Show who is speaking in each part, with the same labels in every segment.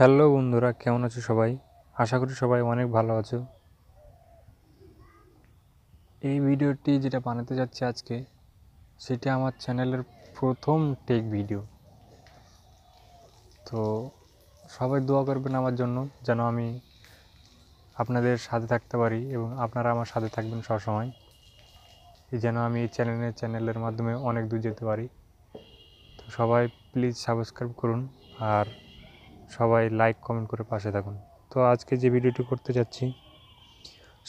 Speaker 1: hello বন্ধুরা কেমন আছো সবাই আশা করি সবাই অনেক ভালো আছো এই ভিডিওটি যেটা বানাতে যাচ্ছি আজকে সেটা আমার চ্যানেলের প্রথম টেক ভিডিও তো সবাই দোয়া করবেন আমার জন্য যেন আমি আপনাদের সাথে থাকতে পারি এবং আপনারা আমার সাথে থাকবেন সবসময় যেন আমি এই চ্যানেলের চ্যানেলের মাধ্যমে অনেক দূর যেতে পারি তো সবাই প্লিজ সাবস্ক্রাইব করুন আর সবাই লাইক কমেন্ট করে পাশে থাকুন তো আজকে যে ভিডিওটি করতে যাচ্ছি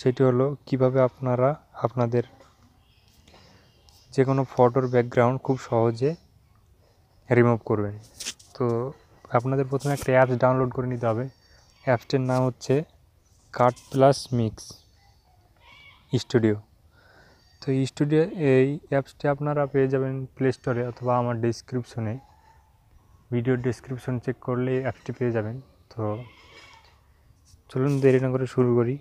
Speaker 1: সেটি হলো কিভাবে আপনারা আপনাদের যে কোনো ফটোর ব্যাকগ্রাউন্ড খুব সহজে রিমুভ করবেন তো আপনাদের প্রথমে একটা অ্যাপস ডাউনলোড করে নিতে হবে অ্যাপসটির নাম হচ্ছে কাট প্লাস মিক্স স্টুডিও তো স্টুডিও এই অ্যাপসটি আপনারা পেয়ে যাবেন প্লে স্টোরে অথবা আমার ডিসক্রিপশনে ভিডিও ডিসক্রিপশন চেক করলে অ্যাপসটি পেয়ে যাবেন তো চলুন দেরি না করে শুরু করি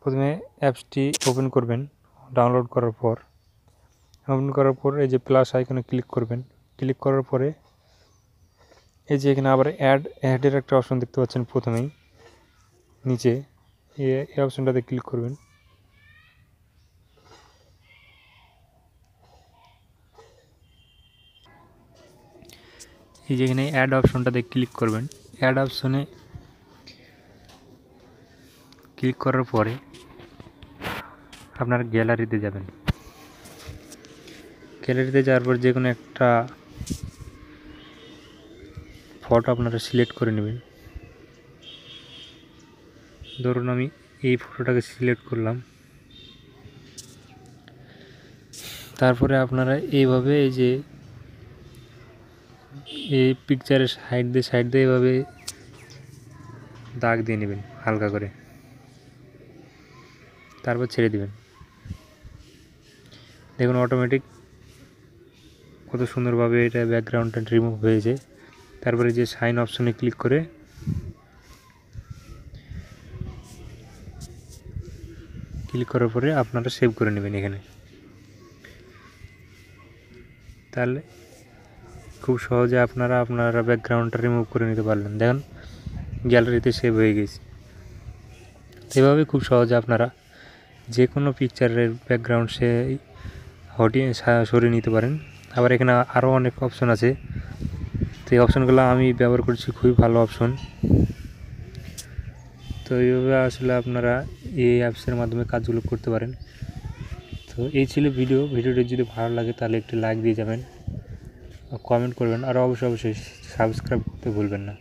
Speaker 1: প্রথমে অ্যাপসটি ওপেন করবেন ডাউনলোড করার পর ওপেন করার পর এই যে প্লাস আইকনে ক্লিক করবেন ক্লিক করার পরে এই যে এখানে আবার অ্যাড অ্যাডের একটা অপশন দেখতে পাচ্ছেন প্রথমেই নিচে এই অপশনটাতে ক্লিক করবেন এই যেখানে অ্যাড অপশনটাতে ক্লিক করবেন অ্যাড অপশনে ক্লিক করার পরে আপনার গ্যালারিতে যাবেন গ্যালারিতে যাওয়ার পর যে কোনো একটা ফটো আপনারা সিলেক্ট করে নেবেন ধরুন আমি এই ফটোটাকে সিলেক্ট করলাম তারপরে আপনারা এইভাবে এই যে এই পিকচারের সাইড দিয়ে সাইড দিয়ে এভাবে দাগ দিয়ে নেবেন হালকা করে তারপর ছেড়ে দিবেন দেখুন অটোমেটিক কত সুন্দরভাবে এটা ব্যাকগ্রাউন্ডটা রিমুভ হয়েছে তারপরে যে সাইন অপশনে ক্লিক করে ক্লিক করার পরে আপনারা সেভ করে নেবেন এখানে তাহলে খুব সহজে আপনারা আপনারা ব্যাকগ্রাউন্ডটা রিমুভ করে নিতে পারলেন দেখেন গ্যালারিতে সেভ হয়ে গেছে সেভাবে খুব সহজে আপনারা যে কোনো পিকচারের ব্যাকগ্রাউন্ড সে হটি সরিয়ে নিতে পারেন আবার এখানে আরও অনেক অপশন আছে তো এই অপশনগুলো আমি ব্যবহার করছি খুবই ভালো অপশন তো এইভাবে আসলে আপনারা এই অ্যাপসের মাধ্যমে কাজগুলো করতে পারেন তো এই ছিল ভিডিও ভিডিওটি যদি ভালো লাগে তাহলে একটি লাইক দিয়ে যাবেন কমেন্ট করবেন আর অবশ্যই অবশ্যই সাবস্ক্রাইব করতে ভুলবেন না